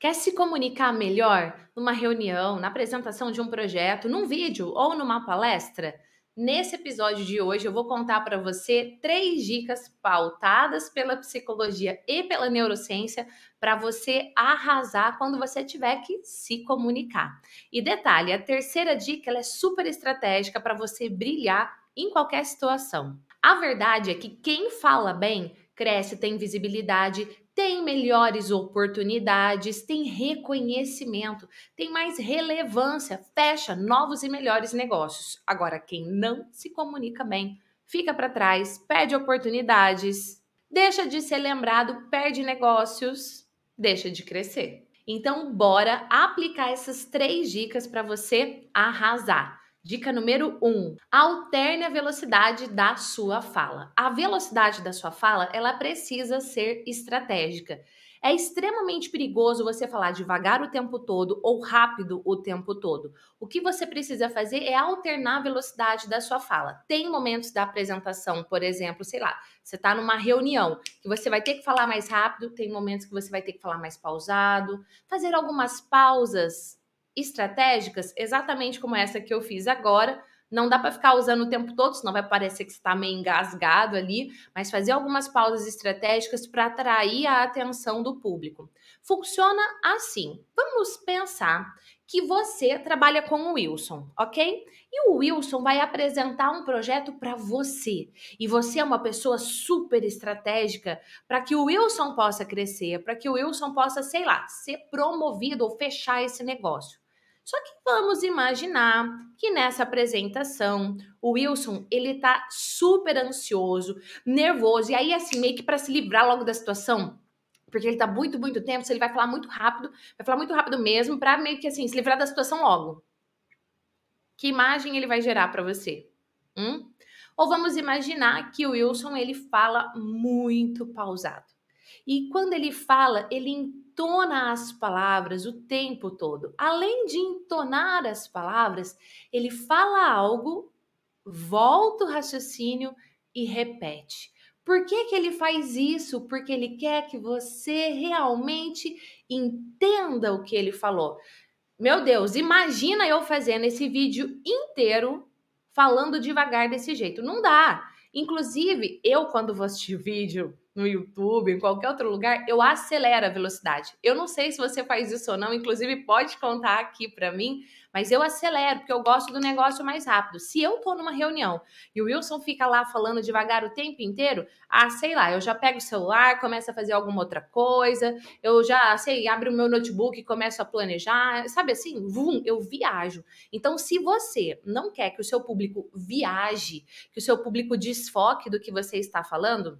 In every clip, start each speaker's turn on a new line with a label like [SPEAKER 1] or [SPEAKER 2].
[SPEAKER 1] Quer se comunicar melhor numa reunião, na apresentação de um projeto, num vídeo ou numa palestra? Nesse episódio de hoje, eu vou contar para você três dicas pautadas pela psicologia e pela neurociência para você arrasar quando você tiver que se comunicar. E detalhe, a terceira dica é super estratégica para você brilhar em qualquer situação. A verdade é que quem fala bem cresce, tem visibilidade, tem melhores oportunidades, tem reconhecimento, tem mais relevância, fecha novos e melhores negócios. Agora, quem não se comunica bem, fica para trás, perde oportunidades, deixa de ser lembrado, perde negócios, deixa de crescer. Então, bora aplicar essas três dicas para você arrasar. Dica número 1. Um, alterne a velocidade da sua fala. A velocidade da sua fala, ela precisa ser estratégica. É extremamente perigoso você falar devagar o tempo todo ou rápido o tempo todo. O que você precisa fazer é alternar a velocidade da sua fala. Tem momentos da apresentação, por exemplo, sei lá, você está numa reunião que você vai ter que falar mais rápido, tem momentos que você vai ter que falar mais pausado, fazer algumas pausas estratégicas, exatamente como essa que eu fiz agora. Não dá para ficar usando o tempo todo, senão vai parecer que está meio engasgado ali, mas fazer algumas pausas estratégicas para atrair a atenção do público. Funciona assim. Vamos pensar que você trabalha com o Wilson, ok? E o Wilson vai apresentar um projeto para você. E você é uma pessoa super estratégica para que o Wilson possa crescer, para que o Wilson possa, sei lá, ser promovido ou fechar esse negócio. Só que vamos imaginar que nessa apresentação, o Wilson, ele tá super ansioso, nervoso, e aí assim, meio que para se livrar logo da situação, porque ele tá muito, muito tempo, se ele vai falar muito rápido, vai falar muito rápido mesmo, para meio que assim, se livrar da situação logo. Que imagem ele vai gerar para você? Hum? Ou vamos imaginar que o Wilson, ele fala muito pausado. E quando ele fala, ele entona as palavras o tempo todo. Além de entonar as palavras, ele fala algo, volta o raciocínio e repete. Por que, que ele faz isso? Porque ele quer que você realmente entenda o que ele falou. Meu Deus, imagina eu fazendo esse vídeo inteiro falando devagar desse jeito. Não dá. Inclusive, eu, quando vou assistir vídeo no YouTube, em qualquer outro lugar, eu acelero a velocidade. Eu não sei se você faz isso ou não, inclusive pode contar aqui para mim, mas eu acelero, porque eu gosto do negócio mais rápido. Se eu tô numa reunião e o Wilson fica lá falando devagar o tempo inteiro, ah, sei lá, eu já pego o celular, começo a fazer alguma outra coisa, eu já, sei, abro o meu notebook e começo a planejar, sabe assim, vum, eu viajo. Então, se você não quer que o seu público viaje, que o seu público desfoque do que você está falando,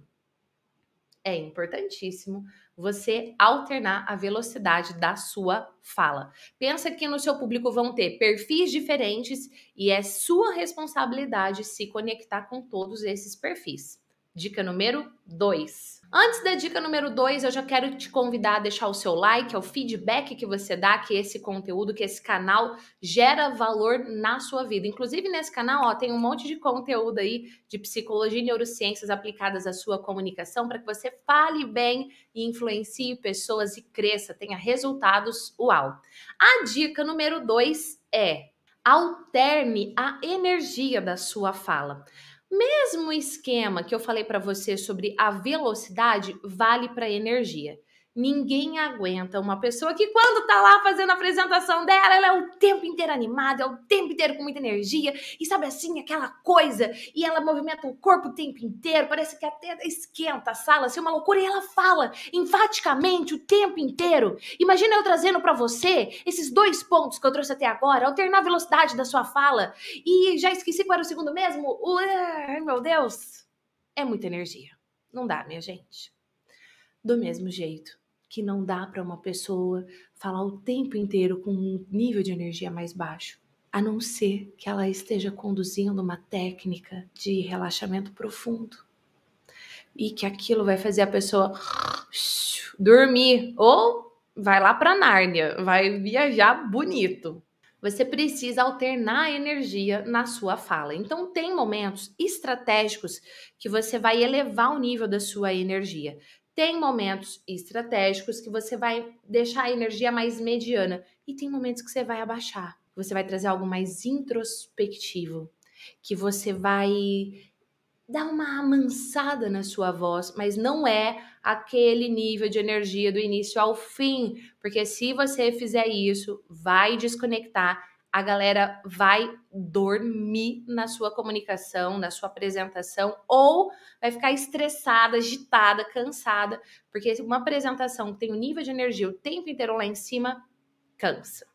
[SPEAKER 1] é importantíssimo você alternar a velocidade da sua fala. Pensa que no seu público vão ter perfis diferentes e é sua responsabilidade se conectar com todos esses perfis. Dica número 2. Antes da dica número 2, eu já quero te convidar a deixar o seu like, é o feedback que você dá que esse conteúdo, que esse canal gera valor na sua vida. Inclusive nesse canal, ó, tem um monte de conteúdo aí de psicologia e neurociências aplicadas à sua comunicação para que você fale bem e influencie pessoas e cresça, tenha resultados. Uau. A dica número 2 é alterne a energia da sua fala. Mesmo esquema que eu falei para você sobre a velocidade vale para a energia. Ninguém aguenta uma pessoa que, quando tá lá fazendo a apresentação dela, ela é o tempo inteiro animada, é o tempo inteiro com muita energia, e sabe assim, aquela coisa, e ela movimenta o corpo o tempo inteiro, parece que até esquenta a sala, assim, uma loucura, e ela fala enfaticamente o tempo inteiro. Imagina eu trazendo para você esses dois pontos que eu trouxe até agora, alternar a velocidade da sua fala, e já esqueci qual era o segundo mesmo? Ué, meu Deus! É muita energia. Não dá, minha gente do mesmo jeito. Que não dá para uma pessoa falar o tempo inteiro com um nível de energia mais baixo, a não ser que ela esteja conduzindo uma técnica de relaxamento profundo. E que aquilo vai fazer a pessoa dormir ou vai lá para Nárnia, vai viajar bonito. Você precisa alternar a energia na sua fala. Então, tem momentos estratégicos que você vai elevar o nível da sua energia. Tem momentos estratégicos que você vai deixar a energia mais mediana e tem momentos que você vai abaixar, você vai trazer algo mais introspectivo, que você vai dar uma amansada na sua voz, mas não é aquele nível de energia do início ao fim, porque se você fizer isso, vai desconectar a galera vai dormir na sua comunicação, na sua apresentação, ou vai ficar estressada, agitada, cansada, porque uma apresentação que tem o nível de energia o tempo inteiro lá em cima, cansa.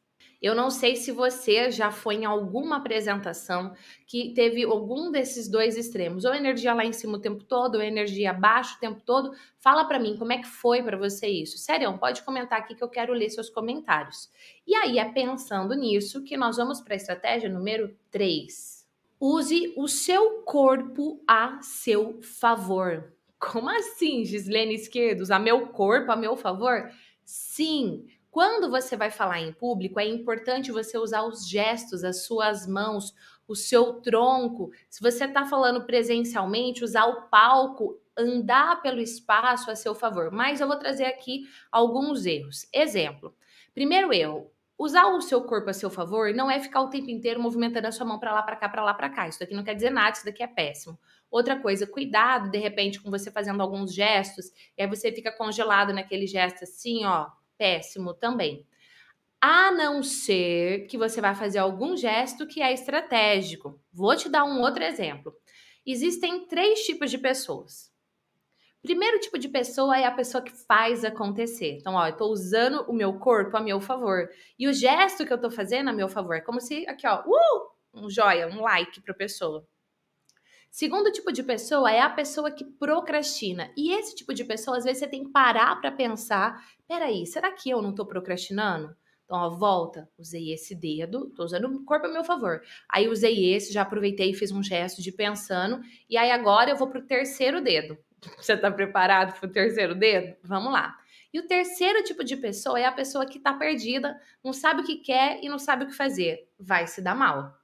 [SPEAKER 1] Eu não sei se você já foi em alguma apresentação que teve algum desses dois extremos, ou energia lá em cima o tempo todo, ou energia abaixo o tempo todo. Fala para mim como é que foi para você isso. Sério, pode comentar aqui que eu quero ler seus comentários. E aí é pensando nisso que nós vamos para a estratégia número 3. Use o seu corpo a seu favor. Como assim, Gislene Esquerdos? A meu corpo, a meu favor? Sim, quando você vai falar em público, é importante você usar os gestos, as suas mãos, o seu tronco. Se você está falando presencialmente, usar o palco, andar pelo espaço a seu favor. Mas eu vou trazer aqui alguns erros. Exemplo: primeiro erro. Usar o seu corpo a seu favor não é ficar o tempo inteiro movimentando a sua mão para lá, para cá, para lá, para cá. Isso daqui não quer dizer nada, isso daqui é péssimo. Outra coisa, cuidado de repente com você fazendo alguns gestos e aí você fica congelado naquele gesto assim, ó, péssimo também. A não ser que você vá fazer algum gesto que é estratégico. Vou te dar um outro exemplo. Existem três tipos de pessoas. Primeiro tipo de pessoa é a pessoa que faz acontecer. Então, ó, eu tô usando o meu corpo a meu favor. E o gesto que eu tô fazendo a meu favor é como se aqui, ó, uh, um joia, um like pra pessoa. Segundo tipo de pessoa é a pessoa que procrastina. E esse tipo de pessoa, às vezes, você tem que parar para pensar: peraí, será que eu não estou procrastinando? Então, ó, volta, usei esse dedo, tô usando o corpo a meu favor. Aí usei esse, já aproveitei e fiz um gesto de pensando. E aí agora eu vou pro terceiro dedo. Você tá preparado pro terceiro dedo? Vamos lá. E o terceiro tipo de pessoa é a pessoa que tá perdida, não sabe o que quer e não sabe o que fazer. Vai se dar mal.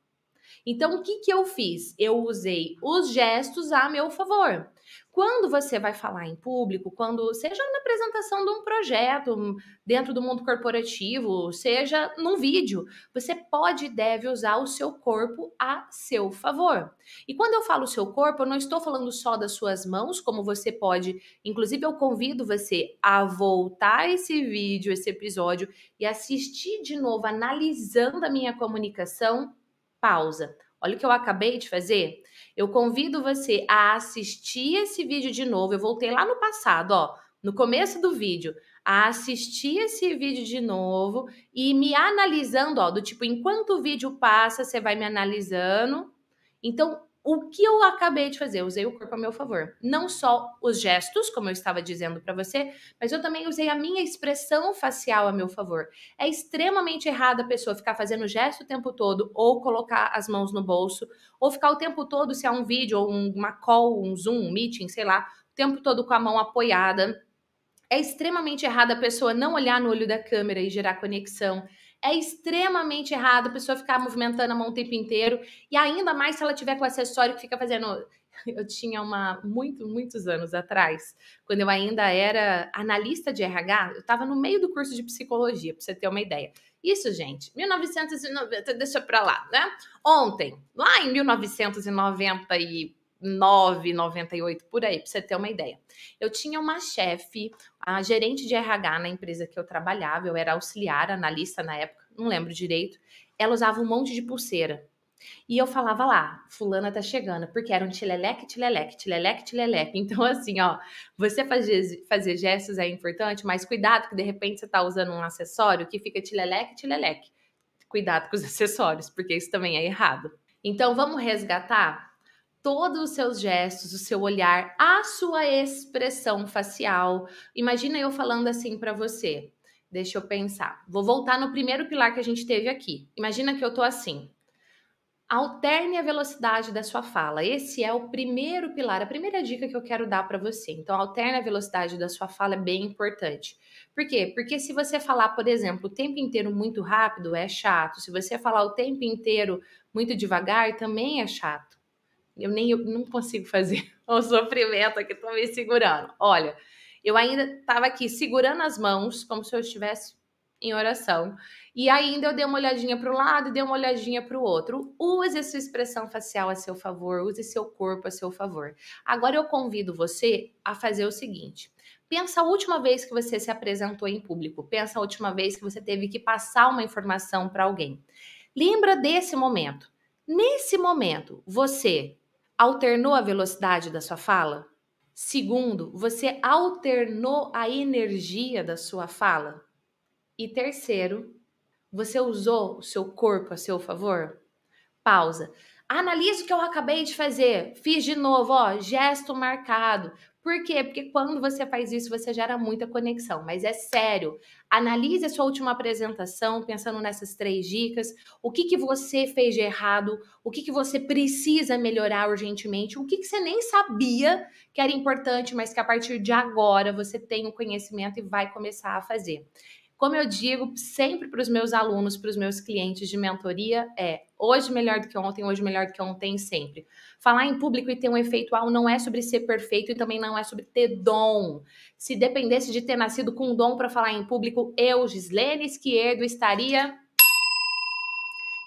[SPEAKER 1] Então, o que, que eu fiz? Eu usei os gestos a meu favor. Quando você vai falar em público, quando seja na apresentação de um projeto hum, dentro do mundo corporativo, seja num vídeo, você pode e deve usar o seu corpo a seu favor. E quando eu falo seu corpo, eu não estou falando só das suas mãos, como você pode, inclusive eu convido você a voltar esse vídeo, esse episódio e assistir de novo analisando a minha comunicação pausa. Olha o que eu acabei de fazer. Eu convido você a assistir esse vídeo de novo. Eu voltei lá no passado, ó, no começo do vídeo, a assistir esse vídeo de novo e me analisando, ó, do tipo, enquanto o vídeo passa, você vai me analisando. Então, o que eu acabei de fazer? Eu usei o corpo a meu favor. Não só os gestos, como eu estava dizendo para você, mas eu também usei a minha expressão facial a meu favor. É extremamente errado a pessoa ficar fazendo gesto o tempo todo, ou colocar as mãos no bolso, ou ficar o tempo todo, se há é um vídeo, ou uma call, um zoom, um meeting, sei lá, o tempo todo com a mão apoiada. É extremamente errado a pessoa não olhar no olho da câmera e gerar conexão. É extremamente errado a pessoa ficar movimentando a mão o tempo inteiro. E ainda mais se ela tiver com acessório que fica fazendo. Eu tinha uma. Muito, muitos anos atrás, quando eu ainda era analista de RH, eu estava no meio do curso de psicologia, para você ter uma ideia. Isso, gente, 1990, deixa para lá, né? Ontem, lá em 1999, 98, por aí, para você ter uma ideia. Eu tinha uma chefe, a gerente de RH na empresa que eu trabalhava, eu era auxiliar, analista na época, não lembro direito, ela usava um monte de pulseira. E eu falava lá, fulana tá chegando, porque era um tileleque, tileleque, tileleque, tileleque. Então, assim, ó, você fazer, fazer gestos é importante, mas cuidado que de repente você tá usando um acessório que fica tileleque, tileleque. Cuidado com os acessórios, porque isso também é errado. Então, vamos resgatar todos os seus gestos, o seu olhar, a sua expressão facial. Imagina eu falando assim para você: Deixa eu pensar. Vou voltar no primeiro pilar que a gente teve aqui. Imagina que eu tô assim. Alterne a velocidade da sua fala. Esse é o primeiro pilar, a primeira dica que eu quero dar para você. Então, alterne a velocidade da sua fala é bem importante. Por quê? Porque se você falar, por exemplo, o tempo inteiro muito rápido, é chato. Se você falar o tempo inteiro muito devagar, também é chato. Eu nem eu não consigo fazer o sofrimento aqui, tô me segurando. Olha, eu ainda estava aqui segurando as mãos, como se eu estivesse em oração. E ainda eu dei uma olhadinha para o lado e dei uma olhadinha para o outro. Use sua expressão facial a seu favor, use seu corpo a seu favor. Agora eu convido você a fazer o seguinte: pensa a última vez que você se apresentou em público, pensa a última vez que você teve que passar uma informação para alguém. Lembra desse momento. Nesse momento, você alternou a velocidade da sua fala? Segundo, você alternou a energia da sua fala. E terceiro, você usou o seu corpo a seu favor? Pausa. Analise o que eu acabei de fazer. Fiz de novo, ó, gesto marcado. Por quê? Porque quando você faz isso, você gera muita conexão. Mas é sério, analise a sua última apresentação, pensando nessas três dicas. O que, que você fez de errado? O que, que você precisa melhorar urgentemente? O que, que você nem sabia que era importante, mas que a partir de agora você tem o conhecimento e vai começar a fazer. Como eu digo sempre para os meus alunos, para os meus clientes de mentoria, é hoje melhor do que ontem, hoje melhor do que ontem sempre. Falar em público e ter um efeito ao não é sobre ser perfeito e também não é sobre ter dom. Se dependesse de ter nascido com dom para falar em público, eu, Gislene Esquerdo, estaria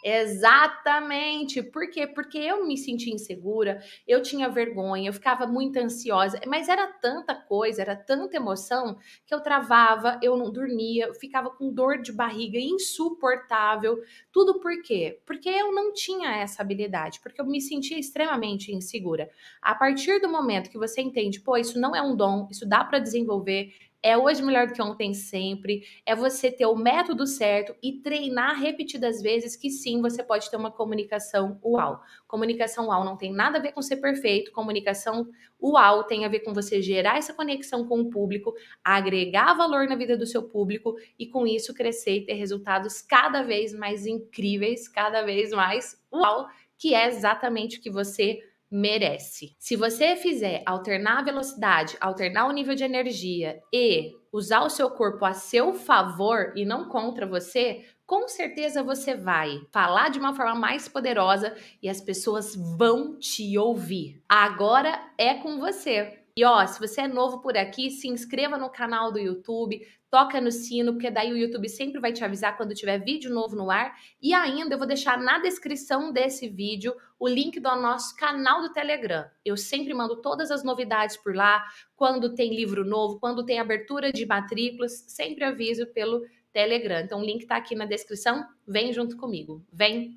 [SPEAKER 1] Exatamente. Por quê? Porque eu me senti insegura, eu tinha vergonha, eu ficava muito ansiosa, mas era tanta coisa, era tanta emoção que eu travava, eu não dormia, eu ficava com dor de barriga insuportável. Tudo por quê? Porque eu não tinha essa habilidade, porque eu me sentia extremamente insegura. A partir do momento que você entende, pô, isso não é um dom, isso dá para desenvolver, é hoje melhor do que ontem sempre, é você ter o método certo e treinar repetidas vezes que sim, você pode ter uma comunicação uau. Comunicação uau não tem nada a ver com ser perfeito, comunicação uau tem a ver com você gerar essa conexão com o público, agregar valor na vida do seu público e com isso crescer e ter resultados cada vez mais incríveis, cada vez mais uau, que é exatamente o que você merece. Se você fizer alternar a velocidade, alternar o nível de energia e usar o seu corpo a seu favor e não contra você, com certeza você vai falar de uma forma mais poderosa e as pessoas vão te ouvir. Agora é com você. E ó, se você é novo por aqui, se inscreva no canal do YouTube, toca no sino, porque daí o YouTube sempre vai te avisar quando tiver vídeo novo no ar. E ainda eu vou deixar na descrição desse vídeo o link do nosso canal do Telegram. Eu sempre mando todas as novidades por lá, quando tem livro novo, quando tem abertura de matrículas, sempre aviso pelo Telegram. Então o link tá aqui na descrição. Vem junto comigo. Vem